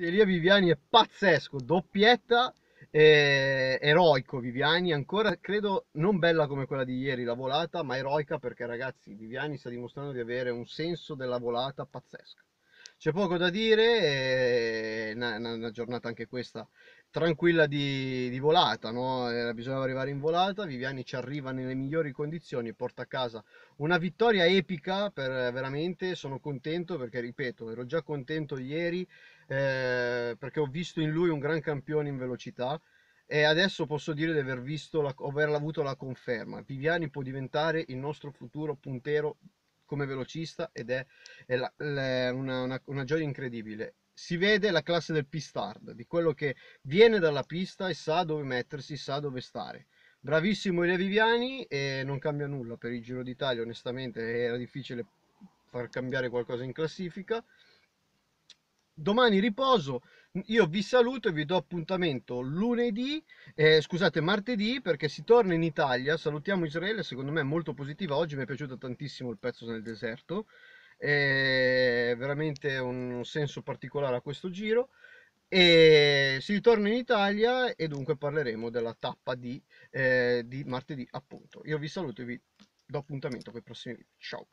Elia Viviani è pazzesco, doppietta eh, eroico Viviani, ancora credo non bella come quella di ieri la volata, ma eroica perché ragazzi Viviani sta dimostrando di avere un senso della volata pazzesca. C'è poco da dire, eh, una, una giornata anche questa tranquilla di, di volata, no? eh, bisognava arrivare in volata, Viviani ci arriva nelle migliori condizioni porta a casa una vittoria epica, per, eh, veramente sono contento perché ripeto, ero già contento ieri eh, perché ho visto in lui un gran campione in velocità e adesso posso dire di aver, visto la, aver avuto la conferma, Viviani può diventare il nostro futuro puntero come velocista ed è, è la, la, una, una, una gioia incredibile si vede la classe del pistard, di quello che viene dalla pista e sa dove mettersi, sa dove stare. Bravissimo i Leviviani e non cambia nulla per il Giro d'Italia, onestamente era difficile far cambiare qualcosa in classifica. Domani riposo, io vi saluto e vi do appuntamento lunedì, eh, scusate martedì perché si torna in Italia, salutiamo Israele, secondo me è molto positiva, oggi mi è piaciuto tantissimo il pezzo nel deserto è veramente un senso particolare a questo giro e si ritorna in Italia e dunque parleremo della tappa di, eh, di martedì appunto. Io vi saluto e vi do appuntamento con i prossimi video. Ciao!